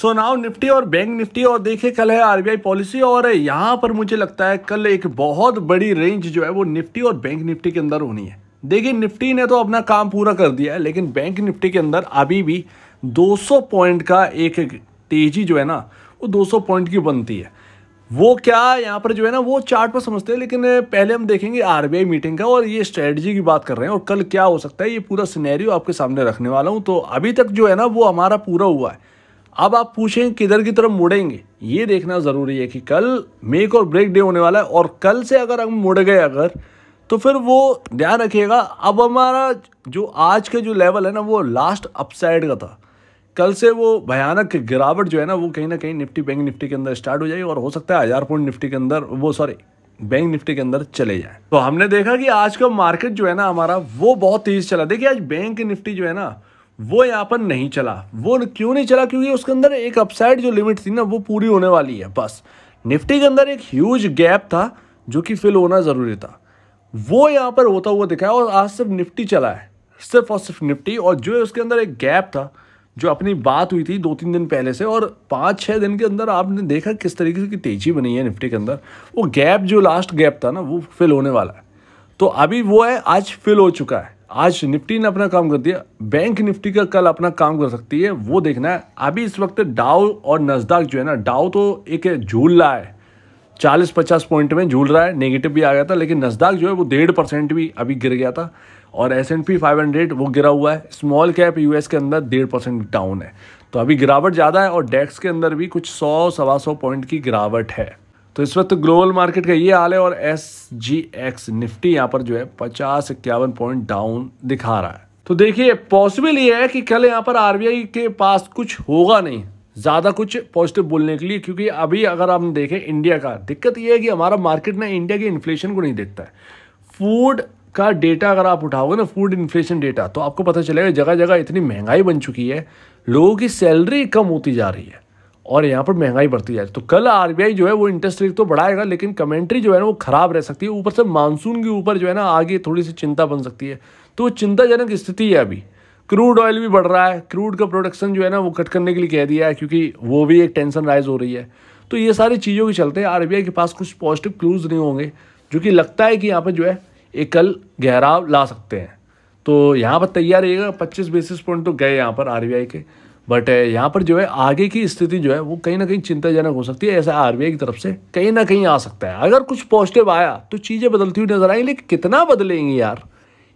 सो now Nifty और bank Nifty और देखिए कल है आरबीआई पॉलिसी और यहाँ पर मुझे लगता है कल एक बहुत बड़ी रेंज जो है वो निफ्टी और बैंक निफ्टी के अंदर होनी है देखिए निफ्टी ने तो अपना काम पूरा कर दिया है लेकिन बैंक निफ्टी के अंदर अभी भी 200 पॉइंट का एक तेजी जो है ना वो 200 पॉइंट की बनती है वो क्या यहाँ पर जो है ना वो चार्ट पर समझते हैं लेकिन पहले हम देखेंगे आरबीआई मीटिंग का और ये स्ट्रेटजी की बात कर रहे हैं और कल क्या हो सकता है ये पूरा सिनेरियो आपके सामने रखने वाला हूँ तो अभी तक जो है ना वो हमारा पूरा हुआ है अब आप पूछें किधर की तरफ मुड़ेंगे ये देखना ज़रूरी है कि कल मेक और ब्रेक डे होने वाला है और कल से अगर हम मुड़ गए अगर तो फिर वो ध्यान रखिएगा अब हमारा जो आज का जो लेवल है ना वो लास्ट अपसाइड का था कल से वो भयानक गिरावट जो है ना वो कहीं ना कहीं निफ्टी बैंक निफ्टी के अंदर स्टार्ट हो जाएगी और हो सकता है हज़ार पॉइंट निफ्टी के अंदर वो सॉरी बैंक निफ्टी के अंदर चले जाए तो हमने देखा कि आज का मार्केट जो है ना हमारा वो बहुत तेज़ चला देखिए आज बैंक निफ्टी जो है ना वो यहाँ पर नहीं चला वो क्यों नहीं चला क्योंकि उसके अंदर एक अपसाइड जो लिमिट थी ना वो पूरी होने वाली है बस निफ्टी के अंदर एक ह्यूज गैप था जो कि फिल होना ज़रूरी था वो यहाँ पर होता हुआ दिखाया और आज सिर्फ निफ्टी चला है सिर्फ और सिर्फ निफ्टी और जो उसके अंदर एक गैप था जो अपनी बात हुई थी दो तीन दिन पहले से और पाँच छः दिन के अंदर आपने देखा किस तरीके की तेज़ी बनी है निफ्टी के अंदर वो गैप जो लास्ट गैप था ना वो फिल होने वाला है तो अभी वो है आज फिल हो चुका है आज निफ्टी ने अपना काम कर दिया बैंक निफ्टी का कल अपना काम कर सकती है वो देखना है अभी इस वक्त डाउ और नजदाक जो है ना डाउ तो एक झूल रहा है चालीस पचास पॉइंट में झूल रहा है नेगेटिव भी आ गया था लेकिन नजदाक जो है वो डेढ़ परसेंट भी अभी गिर गया था और S and P five hundred वो गिरा हुआ है स्मॉल कैप यू के अंदर डेढ़ परसेंट डाउन है तो अभी गिरावट ज़्यादा है और डेक्स के अंदर भी कुछ सौ सवा सौ पॉइंट की गिरावट है तो इस वक्त ग्लोबल मार्केट का ये हाल है और एस जी एक्स निफ्टी यहाँ पर जो है पचास इक्यावन पॉइंट डाउन दिखा रहा है तो देखिए पॉसिबल ये है कि कल यहाँ पर आरबीआई के पास कुछ होगा नहीं ज़्यादा कुछ पॉजिटिव बोलने के लिए क्योंकि अभी अगर हम देखें इंडिया का दिक्कत ये है कि हमारा मार्केट ना इंडिया के इन्फ्लेशन को नहीं देखता है फूड का डेटा अगर आप उठाओगे ना फूड इन्फ्लेशन डेटा तो आपको पता चलेगा जगह जगह इतनी महंगाई बन चुकी है लोगों की सैलरी कम होती जा रही है और यहाँ पर महंगाई बढ़ती जाए तो कल आरबीआई जो है वो इंटरेस्ट रेट तो बढ़ाएगा लेकिन कमेंट्री जो है ना वो ख़राब रह सकती है ऊपर से मानसून के ऊपर जो है ना आगे थोड़ी सी चिंता बन सकती है तो चिंताजनक स्थिति है अभी क्रूड ऑयल भी बढ़ रहा है क्रूड का प्रोडक्शन जो है ना वो कट करने के लिए कह दिया है क्योंकि वो भी एक टेंशन राइज हो रही है तो ये सारी चीज़ों के चलते आर के पास कुछ पॉजिटिव क्लूज़ नहीं होंगे जो कि लगता है कि यहाँ पर जो है एक कल गहराव ला सकते हैं तो यहाँ पर तैयार रहिएगा पच्चीस बेसिस पॉइंट तो गए यहाँ पर आर के बट eh, यहाँ पर जो है आगे की स्थिति जो है वो कहीं ना कहीं चिंताजनक हो सकती है ऐसा आर की तरफ से कहीं ना कहीं आ सकता है अगर कुछ पॉजिटिव आया तो चीज़ें बदलती हुई नजर आएंगी लेकिन कितना बदलेंगी यार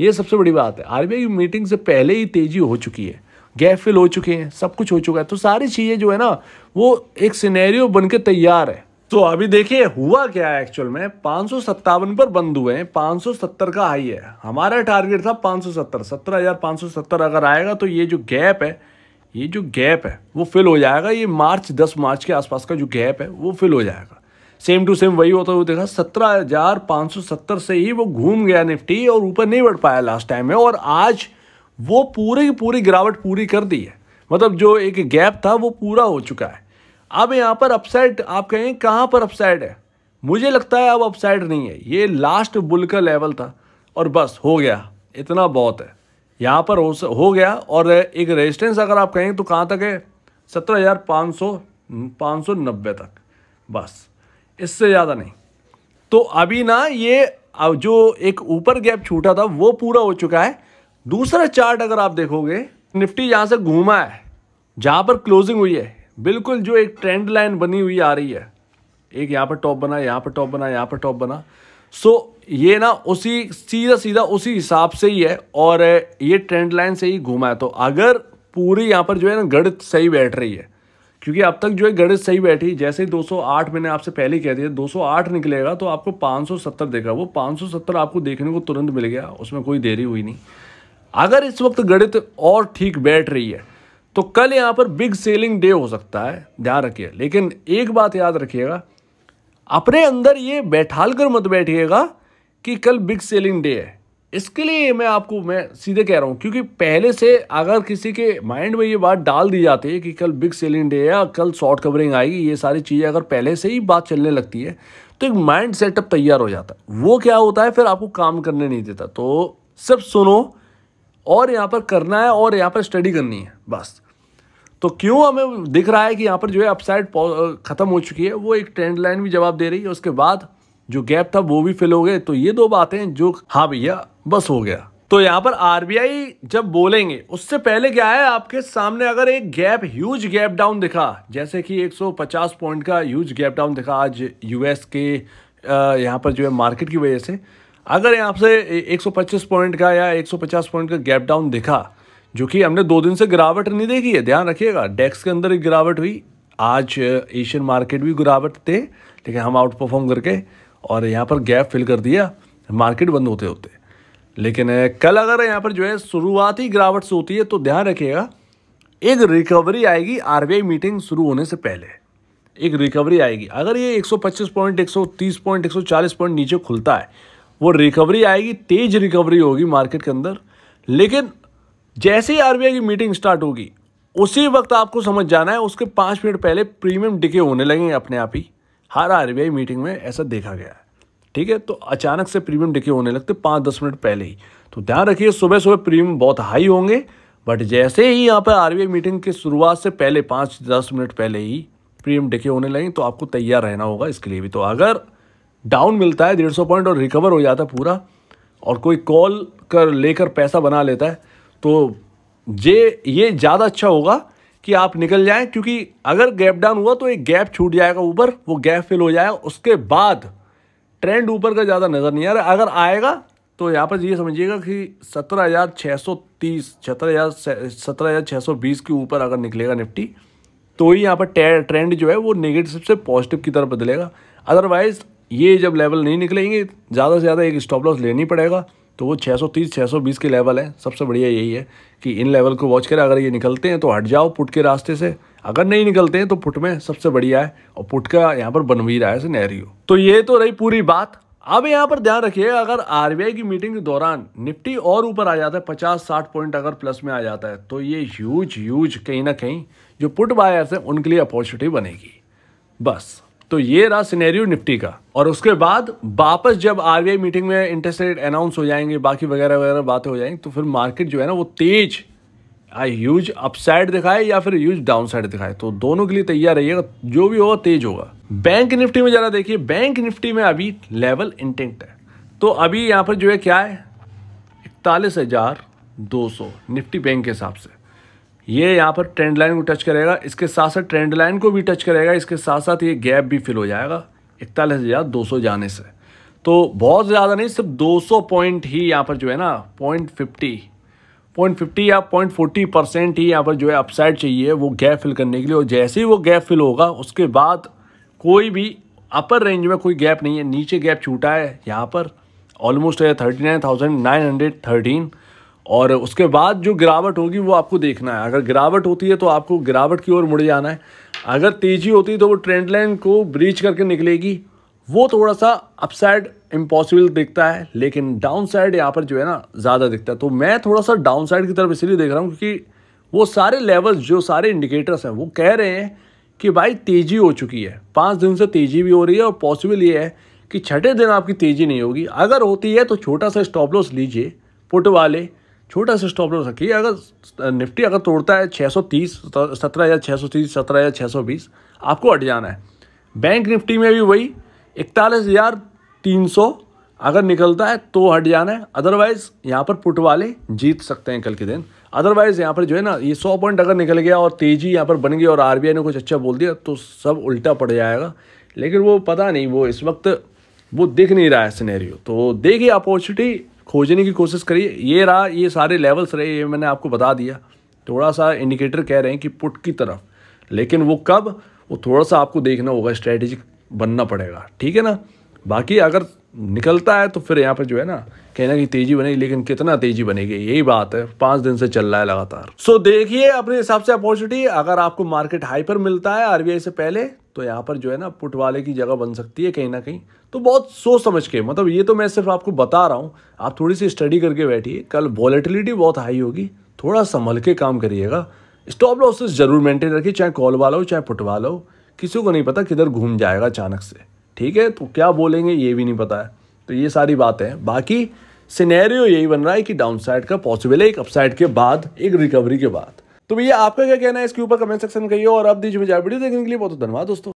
ये सबसे बड़ी बात है आर की मीटिंग से पहले ही तेज़ी हो चुकी है गैप फिल हो चुके हैं सब कुछ हो चुका है तो सारी चीज़ें जो है ना वो एक सिनेरियो बन के तैयार है तो अभी देखिए हुआ क्या है एक्चुअल में पाँच पर बंद हुए हैं पाँच का हाई है हमारा टारगेट था सौ सत्तर अगर आएगा तो ये जो गैप है ये जो गैप है वो फिल हो जाएगा ये मार्च दस मार्च के आसपास का जो गैप है वो फिल हो जाएगा सेम टू सेम वही होता वो देखा सत्रह हजार पाँच सौ सत्तर से ही वो घूम गया निफ्टी और ऊपर नहीं बढ़ पाया लास्ट टाइम में और आज वो पूरे की पूरी गिरावट पूरी कर दी है मतलब जो एक गैप था वो पूरा हो चुका है अब यहाँ पर अपसाइड आप कहें कहाँ पर अपसाइड है मुझे लगता है अब अपसाइड नहीं है ये लास्ट बुल का लेवल था और बस हो गया इतना बहुत है यहाँ पर हो हो गया और एक रेजिस्टेंस अगर आप कहें तो कहाँ तक है सत्रह हज़ार पाँच सौ हम्म, पाँच सौ नब्बे तक बस इससे ज़्यादा नहीं तो अभी ना ये अब जो एक ऊपर गैप छूटा था वो पूरा हो चुका है दूसरा चार्ट अगर आप देखोगे निफ्टी यहाँ से घूमा है जहाँ पर क्लोजिंग हुई है बिल्कुल जो एक ट्रेंड लाइन बनी हुई आ रही है एक यहाँ पर टॉप बना यहाँ पर टॉप बना यहाँ पर टॉप बना सो ये ना उसी सीधा सीधा उसी हिसाब से ही है और ये ट्रेंड लाइन से ही घूमा है तो अगर पूरी यहाँ पर जो है ना गणित सही बैठ रही है क्योंकि अब तक जो है गणित सही बैठी जैसे ही 208 मैंने आपसे पहले कह दिया 208 निकलेगा तो आपको 570 देगा वो 570 आपको देखने को तुरंत मिल गया उसमें कोई देरी हुई नहीं अगर इस वक्त गणित और ठीक बैठ रही है तो कल यहाँ पर बिग सेलिंग डे हो सकता है ध्यान रखिए लेकिन एक बात याद रखिएगा अपने अंदर ये बैठाल कर मत बैठिएगा कि कल बिग सेलिंग डे है इसके लिए मैं आपको मैं सीधे कह रहा हूँ क्योंकि पहले से अगर किसी के माइंड में ये बात डाल दी जाती है कि कल बिग सेलिंग डे है कल शॉर्ट कवरिंग आएगी ये सारी चीज़ें अगर पहले से ही बात चलने लगती है तो एक माइंड सेटअप तैयार हो जाता है वो क्या होता है फिर आपको काम करने नहीं देता तो सिर्फ सुनो और यहाँ पर करना है और यहाँ पर स्टडी करनी है बस तो क्यों हमें दिख रहा है कि यहाँ पर जो है अपसाइड ख़त्म हो चुकी है वो एक ट्रेंड लाइन भी जवाब दे रही है उसके बाद जो गैप था वो भी फिल हो गए तो ये दो बातें जो हाँ भैया बस हो गया तो यहाँ पर आरबीआई जब बोलेंगे उससे पहले क्या है आपके सामने अगर एक गैप ह्यूज गैप डाउन दिखा जैसे कि 150 पॉइंट का ह्यूज गैप डाउन दिखा आज यूएस के यहाँ पर जो है मार्केट की वजह से अगर यहाँ से 125 पॉइंट का या 150 पॉइंट का गैप डाउन दिखा जो कि हमने दो दिन से गिरावट नहीं देखी है ध्यान रखिएगा डेक्स के अंदर एक गिरावट हुई आज एशियन मार्केट भी गिरावट थे लेकिन हम आउट परफॉर्म करके और यहाँ पर गैप फिल कर दिया मार्केट बंद होते होते लेकिन कल अगर यहाँ पर जो है शुरुआती गिरावट से होती है तो ध्यान रखिएगा एक रिकवरी आएगी आर मीटिंग शुरू होने से पहले एक रिकवरी आएगी अगर ये 125 पॉइंट 130 पॉइंट 140 पॉइंट नीचे खुलता है वो रिकवरी आएगी तेज रिकवरी होगी मार्केट के अंदर लेकिन जैसे ही आरबीआई की मीटिंग स्टार्ट होगी उसी वक्त आपको समझ जाना है उसके पाँच मिनट पहले प्रीमियम डिके होने लगेंगे अपने आप ही हर आरबीआई मीटिंग में ऐसा देखा गया है ठीक है तो अचानक से प्रीमियम डिके होने लगते पाँच दस मिनट पहले ही तो ध्यान रखिए सुबह सुबह प्रीमियम बहुत हाई होंगे बट जैसे ही यहाँ पर आरबीआई मीटिंग की शुरुआत से पहले पाँच दस मिनट पहले ही प्रीमियम डिके होने लगेंगे तो आपको तैयार रहना होगा इसके लिए भी तो अगर डाउन मिलता है डेढ़ सौ पॉइंट और रिकवर हो जाता है पूरा और कोई कॉल कर लेकर पैसा बना लेता है तो ये ये ज़्यादा अच्छा होगा कि आप निकल जाएं क्योंकि अगर गैप डाउन हुआ तो एक गैप छूट जाएगा ऊपर वो गैप फिल हो जाएगा उसके बाद ट्रेंड ऊपर का ज़्यादा नज़र नहीं आ रहा अगर आएगा तो यहाँ पर ये समझिएगा कि सत्रह हज़ार छः सौ तीस सत्रह हज़ार सत्रह हज़ार छः सौ बीस के ऊपर अगर निकलेगा निफ्टी तो ही यहाँ पर ट्रेंड जो है वो नेगेटिव से पॉजिटिव की तरफ बदलेगा अदरवाइज़ ये जब लेवल नहीं निकलेंगे ज़्यादा से ज़्यादा एक स्टॉप लॉस लेनी पड़ेगा तो वो 630 620 के लेवल है सबसे बढ़िया यही है कि इन लेवल को वॉच करें अगर ये निकलते हैं तो हट जाओ पुट के रास्ते से अगर नहीं निकलते हैं तो पुट में सबसे बढ़िया है और पुट का यहाँ पर बन भी रहा है सिनेरियो तो ये तो रही पूरी बात अब यहाँ पर ध्यान रखिए अगर आर की मीटिंग के दौरान निफ्टी और ऊपर आ जाता है पचास साठ पॉइंट अगर प्लस में आ जाता है तो ये ह्यूज ह्यूज कहीं ना कहीं जो पुट बायर्स हैं उनके लिए अपॉर्चुनिटी बनेगी बस तो ये रहा सिनेरियो निफ्टी का और उसके बाद वापस जब आरबीआई मीटिंग में इंटरेस्ट रेट अनाउंस हो जाएंगे बाकी वगैरह वगैरह बातें हो जाएंगी तो फिर मार्केट जो है ना वो तेज ह्यूज अपसाइड दिखाए या फिर ह्यूज डाउनसाइड दिखाए तो दोनों के लिए तैयार रहिएगा जो भी होगा तेज होगा बैंक निफ्टी में जरा देखिए बैंक निफ्टी में अभी लेवल इंटेंट है तो अभी यहाँ पर जो है क्या है इकतालीस हजार दो सौ निफ्टी बैंक के हिसाब से ये यहाँ पर ट्रेंड लाइन को टच करेगा इसके साथ साथ ट्रेंड लाइन को भी टच करेगा इसके साथ साथ ये गैप भी फिल हो जाएगा इकतालीस हज़ार दो सौ जाने से तो बहुत ज़्यादा नहीं सिर्फ दो सौ पॉइंट ही यहाँ पर जो है ना पॉइंट फिफ्टी पॉइंट फिफ्टी या पॉइंट फोर्टी परसेंट ही यहाँ पर जो है अपसाइड चाहिए वो गैप फिल करने के लिए और जैसे ही वो गैप फिल होगा उसके बाद कोई भी अपर रेंज में कोई गैप नहीं है नीचे गैप छूटा है यहाँ पर ऑलमोस्ट है thirty nine thousand nine hundred thirteen और उसके बाद जो गिरावट होगी वो आपको देखना है अगर गिरावट होती है तो आपको गिरावट की ओर मुड़ जाना है अगर तेज़ी होती है तो वो ट्रेंड लाइन को ब्रीच करके निकलेगी वो थोड़ा सा अपसाइड इम्पॉसिबल दिखता है लेकिन डाउन साइड यहाँ पर जो है ना ज़्यादा दिखता है तो मैं थोड़ा सा डाउन साइड की तरफ इसलिए देख रहा हूँ क्योंकि वो सारे लेवल्स जो सारे इंडिकेटर्स हैं वो कह रहे हैं कि भाई तेज़ी हो चुकी है पाँच दिन से तेज़ी भी हो रही है और पॉसिबल ये है कि छठे दिन आपकी तेज़ी नहीं होगी अगर होती है तो छोटा सा स्टॉप लॉस लीजिए पुट वाले छोटा सा स्टॉप लॉस रखिए अगर निफ्टी अगर तोड़ता है 630 सत्रह या 630 सत्रह या 620 आपको हट जाना है बैंक निफ्टी में भी वही इकतालीस हज़ार तीन सौ अगर निकलता है तो हट जाना है अदरवाइज़ यहाँ पर पुट वाले जीत सकते हैं कल के दिन अदरवाइज़ यहाँ पर जो है ना ये सौ पॉइंट अगर निकल गया और तेज़ी यहाँ पर बन गई और आरबीआई ने कुछ अच्छा बोल दिया तो सब उल्टा पड़ जाएगा लेकिन वो पता नहीं वो इस वक्त वो दिख नहीं रहा है सिनेरियो तो देखिए अपॉर्चुनिटी खोजने की कोशिश करिए ये रहा ये सारे लेवल्स रहे ये मैंने आपको बता दिया थोड़ा सा इंडिकेटर कह रहे हैं कि पुट की तरफ लेकिन वो कब वो थोड़ा सा आपको देखना होगा स्ट्रेटेजिक बनना पड़ेगा ठीक है ना बाकी अगर निकलता है तो फिर यहाँ पर जो है ना कहना कि तेजी बनेगी लेकिन कितना तेजी बनेगी यही बात है पांच दिन से चल रहा है लगातार सो so, देखिए अपने हिसाब से अपॉर्चुनिटी अगर आपको मार्केट हाई पर मिलता है आरबीआई से पहले तो यहाँ पर जो है ना पुट वाले की जगह बन सकती है कहीं ना कहीं तो बहुत सोच समझ के मतलब ये तो मैं सिर्फ आपको बता रहा हूँ आप थोड़ी सी स्टडी करके बैठिए कल वॉलेटिलिटी बहुत हाई होगी थोड़ा संभल के काम करिएगा स्टॉप लॉसेस जरूर मेंटेन रखिए चाहे कॉल वाला हो चाहे पुट वाला हो किसी को नहीं पता किधर घूम जाएगा अचानक से ठीक है तो क्या बोलेंगे ये भी नहीं पता है तो ये सारी बातें हैं बाकी सिनेरियो यही बन रहा है कि डाउनसाइड का पॉसिबल है एक अपसाइड के बाद एक रिकवरी के बाद तो भैया आपका क्या कहना है इसके ऊपर कमेंट सेक्शन में कहिए और अब दीजिए मुझे वीडियो देखने के लिए बहुत धन्यवाद दोस्तों